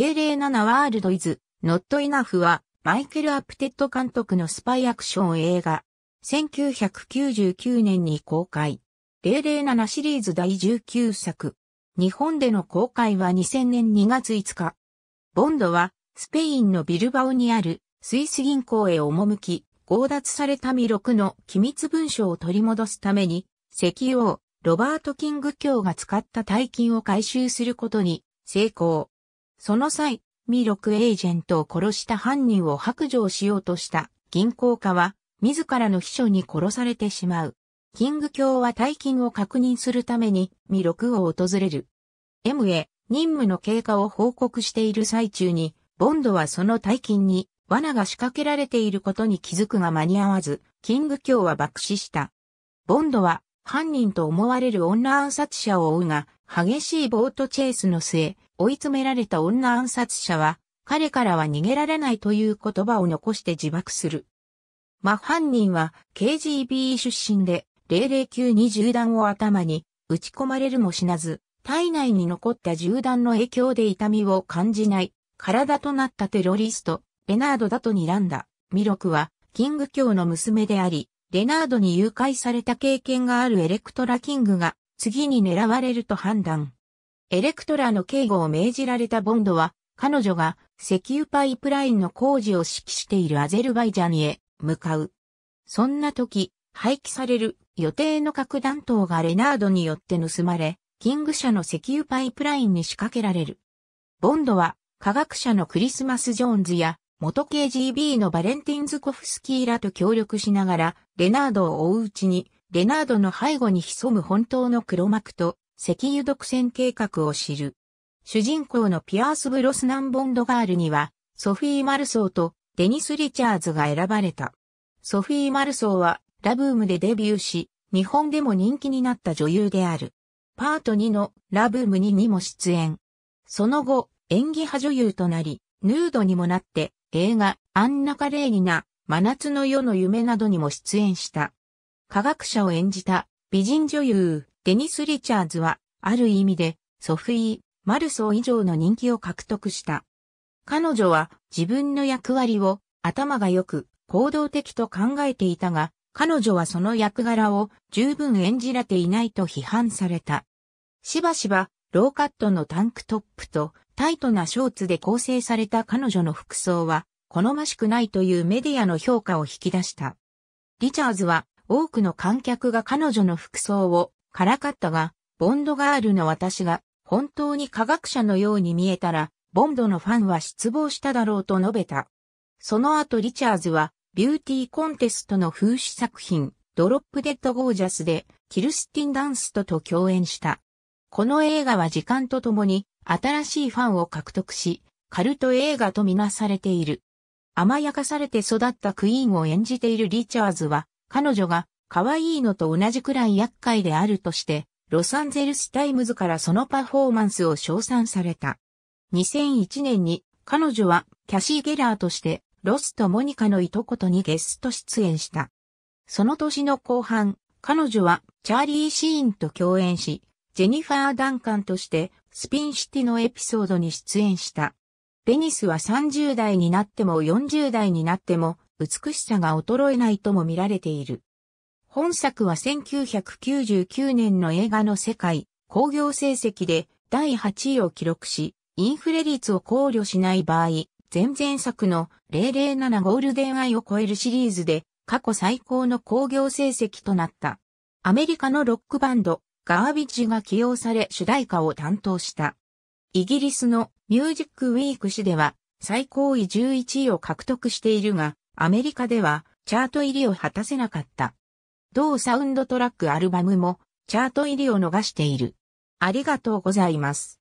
007ワールドイズ、ノットイナフは、マイケル・アプテッド監督のスパイアクション映画。1999年に公開。007シリーズ第19作。日本での公開は2000年2月5日。ボンドは、スペインのビルバオにある、スイス銀行へ赴き、強奪された未クの機密文書を取り戻すために、石油王、ロバート・キング卿が使った大金を回収することに成功。その際、ミロクエージェントを殺した犯人を白状しようとした銀行家は、自らの秘書に殺されてしまう。キング教は大金を確認するために、ミロクを訪れる。M へ任務の経過を報告している最中に、ボンドはその大金に罠が仕掛けられていることに気づくが間に合わず、キング教は爆死した。ボンドは犯人と思われる女暗殺者を追うが、激しいボートチェイスの末、追い詰められた女暗殺者は、彼からは逃げられないという言葉を残して自爆する。真犯人は KGB 出身で零零級に銃弾を頭に撃ち込まれるも死なず、体内に残った銃弾の影響で痛みを感じない体となったテロリスト、レナードだと睨んだ。ミロクはキング教の娘であり、レナードに誘拐された経験があるエレクトラキングが次に狙われると判断。エレクトラの警護を命じられたボンドは、彼女が石油パイプラインの工事を指揮しているアゼルバイジャンへ向かう。そんな時、廃棄される予定の核弾頭がレナードによって盗まれ、キング社の石油パイプラインに仕掛けられる。ボンドは科学者のクリスマス・ジョーンズや元 KGB のバレンティンズ・コフスキーらと協力しながら、レナードを追ううちにレナードの背後に潜む本当の黒幕と石油独占計画を知る。主人公のピアース・ブロスナン・ボンドガールには、ソフィー・マルソーとデニス・リチャーズが選ばれた。ソフィー・マルソーは、ラブームでデビューし、日本でも人気になった女優である。パート2のラブームににも出演。その後、演技派女優となり、ヌードにもなって、映画、アンナ・カレーニナ、真夏の夜の夢などにも出演した。科学者を演じた美人女優デニス・リチャーズは、ある意味でソフィー・マルソー以上の人気を獲得した。彼女は自分の役割を頭が良く行動的と考えていたが、彼女はその役柄を十分演じられていないと批判された。しばしばローカットのタンクトップとタイトなショーツで構成された彼女の服装は好ましくないというメディアの評価を引き出した。リチャーズは多くの観客が彼女の服装をからかったが、ボンドガールの私が本当に科学者のように見えたら、ボンドのファンは失望しただろうと述べた。その後リチャーズは、ビューティーコンテストの風刺作品、ドロップデッドゴージャスで、キルスティン・ダンストと共演した。この映画は時間とともに、新しいファンを獲得し、カルト映画とみなされている。甘やかされて育ったクイーンを演じているリチャーズは、彼女が可愛いのと同じくらい厄介であるとして、ロサンゼルスタイムズからそのパフォーマンスを称賛された。2001年に彼女はキャシー・ゲラーとしてロスとモニカのいとことにゲスト出演した。その年の後半、彼女はチャーリー・シーンと共演し、ジェニファー・ダンカンとしてスピンシティのエピソードに出演した。デニスは30代になっても40代になっても美しさが衰えないとも見られている。本作は1999年の映画の世界、興行成績で第8位を記録し、インフレ率を考慮しない場合、前々作の007ゴールデンアイを超えるシリーズで過去最高の興行成績となった。アメリカのロックバンド、ガービッジが起用され主題歌を担当した。イギリスのミュージックウィーク誌では最高位11位を獲得しているが、アメリカではチャート入りを果たせなかった。同サウンドトラックアルバムもチャート入りを逃している。ありがとうございます。